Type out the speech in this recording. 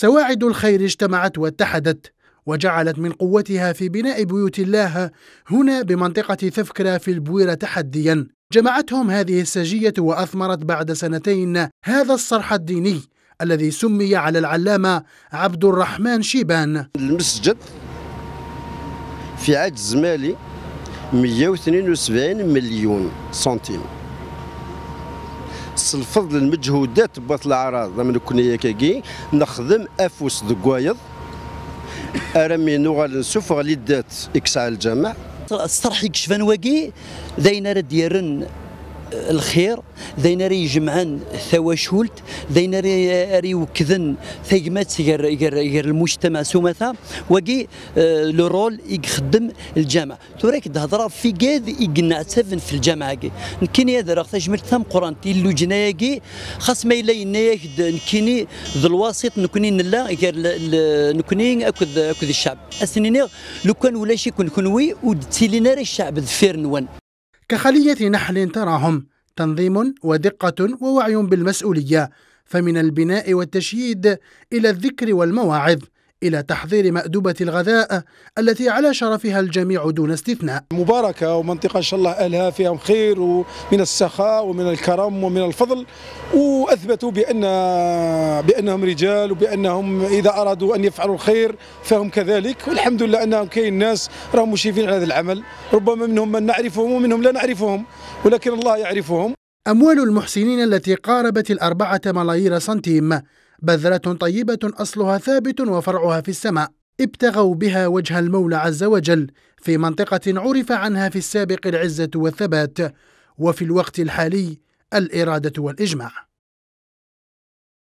سواعد الخير اجتمعت واتحدت وجعلت من قوتها في بناء بيوت الله هنا بمنطقة ثفكرة في البويرة تحديا جمعتهم هذه السجية وأثمرت بعد سنتين هذا الصرح الديني الذي سمي على العلامة عبد الرحمن شيبان المسجد في عهد الزمالي 172 مليون سنتيم تصلفض المجهودات بات العراض من كنيا كاكي نخدم افوس دقوايض ارمي نوغال نسوف غالي اكس على الجامع الصرح يكشفان واقي داينا راه ديرن الخير ذين ري جمعان ثواشولت ذين ري وكذن ثيمات غير غير غير المجتمع سومثا وكي آه، لو رول يخدم الجامع توريك الهضره في كاد يقنع تفن في الجامعه كي نكيني هذا راه جملت ثم قران تي لو خاص ما يلين ينايك نكيني ذو الوسط نكوني نلا غير نكوني اكد اكد الشعب اسنيني لو كان ولا شي كون كنوي ودتي لينا الشعب ذفير نوان كخلية نحل تراهم تنظيم ودقة ووعي بالمسؤولية فمن البناء والتشييد إلى الذكر والمواعظ إلى تحضير مأدبة الغذاء التي على شرفها الجميع دون استثناء مباركة ومنطقة إن شاء الله أهلها فيها خير ومن السخاء ومن الكرم ومن الفضل وأثبتوا بأن بأنهم رجال وبأنهم إذا أرادوا أن يفعلوا الخير فهم كذلك والحمد لله أنهم كاين ناس راهم مشرفين على هذا العمل ربما منهم من نعرفهم ومنهم لا نعرفهم ولكن الله يعرفهم أموال المحسنين التي قاربت الأربعة ملايير سنتيم بذرة طيبة أصلها ثابت وفرعها في السماء ابتغوا بها وجه المولى عز وجل في منطقة عرف عنها في السابق العزة والثبات وفي الوقت الحالي الإرادة والإجماع